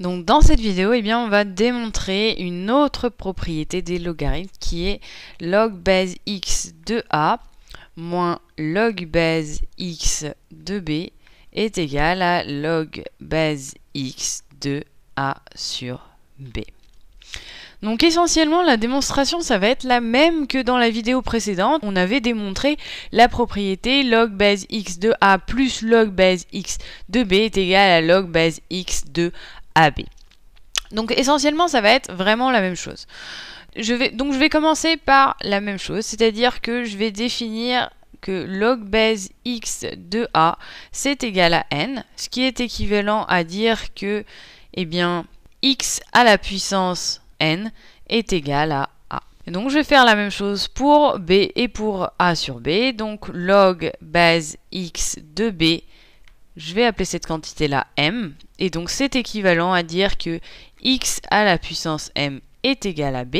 Donc dans cette vidéo, eh bien, on va démontrer une autre propriété des logarithmes qui est log base x de a moins log base x de b est égal à log base x de a sur b. Donc essentiellement, la démonstration, ça va être la même que dans la vidéo précédente. On avait démontré la propriété log base x de a plus log base x de b est égal à log base x de a. Donc essentiellement, ça va être vraiment la même chose. Je vais, donc je vais commencer par la même chose, c'est-à-dire que je vais définir que log base x de a c'est égal à n, ce qui est équivalent à dire que eh bien, x à la puissance n est égal à a. donc je vais faire la même chose pour b et pour a sur b, donc log base x de b je vais appeler cette quantité-là m, et donc c'est équivalent à dire que x à la puissance m est égal à b,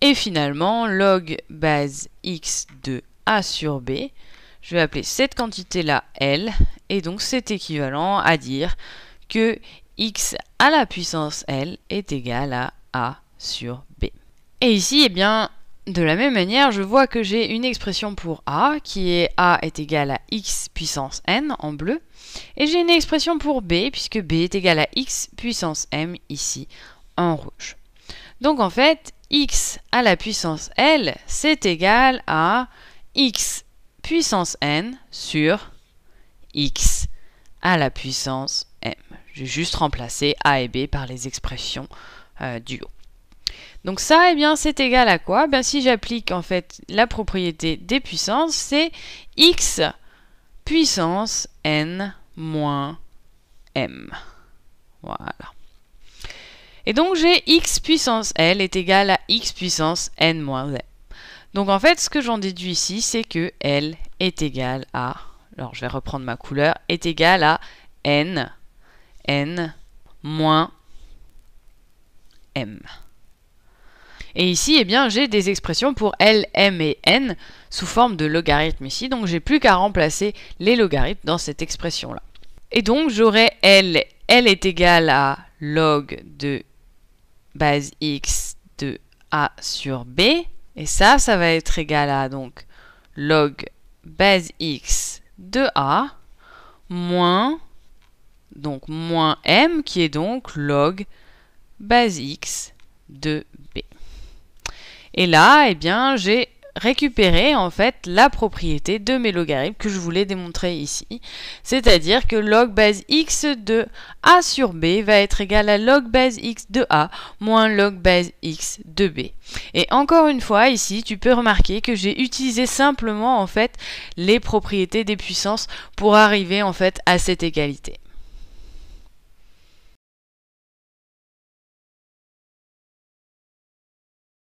et finalement log base x de a sur b, je vais appeler cette quantité-là L, et donc c'est équivalent à dire que x à la puissance L est égal à A sur B. Et ici, eh bien, de la même manière, je vois que j'ai une expression pour A qui est A est égal à x puissance n en bleu, et j'ai une expression pour B puisque B est égal à x puissance m ici en rouge. Donc en fait, x à la puissance L, c'est égal à x puissance n sur x à la puissance m. J'ai juste remplacé A et B par les expressions euh, du haut. Donc ça, eh bien, c'est égal à quoi ben, Si j'applique en fait la propriété des puissances, c'est x puissance n moins m. Voilà. Et donc j'ai x puissance L est égal à x puissance n moins m. Donc en fait, ce que j'en déduis ici, c'est que L est égal à, alors je vais reprendre ma couleur, est égal à n, n moins m. Et ici, eh bien, j'ai des expressions pour L, M et N sous forme de logarithme ici, donc j'ai plus qu'à remplacer les logarithmes dans cette expression-là. Et donc j'aurai L, L est égal à log de base X de A sur B, et ça, ça va être égal à donc log base X de A moins, donc moins M qui est donc log base X de B. Et là, eh bien, j'ai récupéré en fait la propriété de mes logarithmes que je voulais démontrer ici. C'est-à-dire que log base x de a sur b va être égal à log base x de a moins log base x de b. Et encore une fois ici, tu peux remarquer que j'ai utilisé simplement en fait les propriétés des puissances pour arriver en fait à cette égalité.